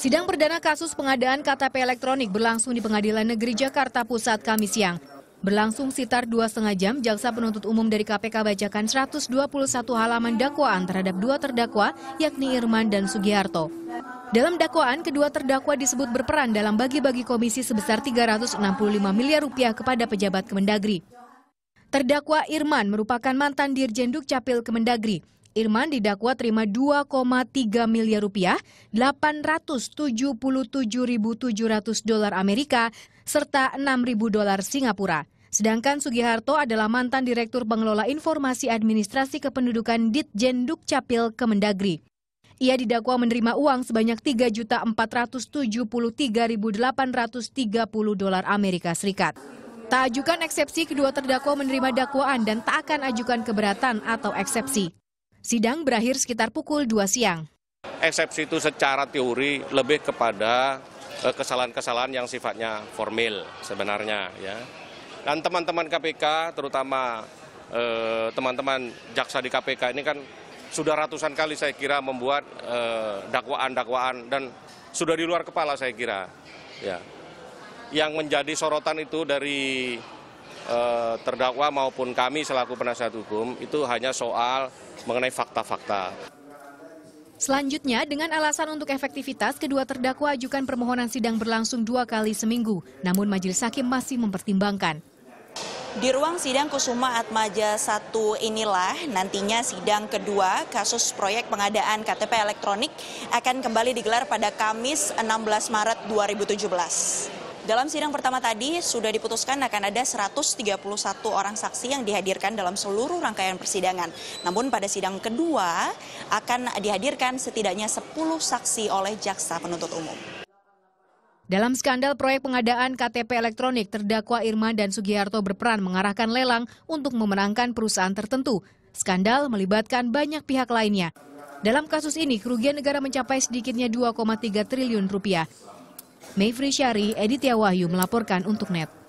Sidang perdana kasus pengadaan KTP elektronik berlangsung di Pengadilan Negeri Jakarta Pusat Kamis siang. Berlangsung sekitar dua setengah jam, jaksa penuntut umum dari KPK bacakan 121 halaman dakwaan terhadap dua terdakwa, yakni Irman dan Sugiharto. Dalam dakwaan, kedua terdakwa disebut berperan dalam bagi-bagi komisi sebesar 365 miliar rupiah kepada pejabat Kemendagri. Terdakwa Irman merupakan mantan Dirjen Dukcapil Kemendagri. Irman didakwa terima 2,3 miliar rupiah, 877.700 dolar Amerika, serta 6.000 dolar Singapura. Sedangkan Sugiharto adalah mantan Direktur Pengelola Informasi Administrasi Kependudukan Ditjen Dukcapil Kemendagri. Ia didakwa menerima uang sebanyak 3.473.830 dolar Amerika Serikat. Tak ajukan eksepsi, kedua terdakwa menerima dakwaan dan tak akan ajukan keberatan atau eksepsi. Sidang berakhir sekitar pukul 2 siang. Eksepsi itu secara teori lebih kepada eh, kesalahan-kesalahan yang sifatnya formil sebenarnya ya. Dan teman-teman KPK terutama eh, teman-teman eh, jaksa di KPK ini kan sudah ratusan kali saya kira membuat eh, dakwaan-dakwaan eh, dan sudah di luar kepala saya kira ya. Yang menjadi sorotan itu dari Eh, terdakwa maupun kami selaku penasihat hukum itu hanya soal mengenai fakta-fakta. Selanjutnya, dengan alasan untuk efektivitas, kedua terdakwa ajukan permohonan sidang berlangsung dua kali seminggu, namun majelis hakim masih mempertimbangkan. Di ruang sidang Kusuma Atmaja 1 inilah nantinya sidang kedua kasus proyek pengadaan KTP elektronik akan kembali digelar pada Kamis 16 Maret 2017. Dalam sidang pertama tadi sudah diputuskan akan ada 131 orang saksi yang dihadirkan dalam seluruh rangkaian persidangan. Namun pada sidang kedua akan dihadirkan setidaknya 10 saksi oleh jaksa penuntut umum. Dalam skandal proyek pengadaan KTP elektronik, terdakwa Irman dan Sugiharto berperan mengarahkan lelang untuk memenangkan perusahaan tertentu. Skandal melibatkan banyak pihak lainnya. Dalam kasus ini, kerugian negara mencapai sedikitnya 2,3 triliun rupiah. Mayfri Syari, Edith Yawahyu melaporkan untuk NET.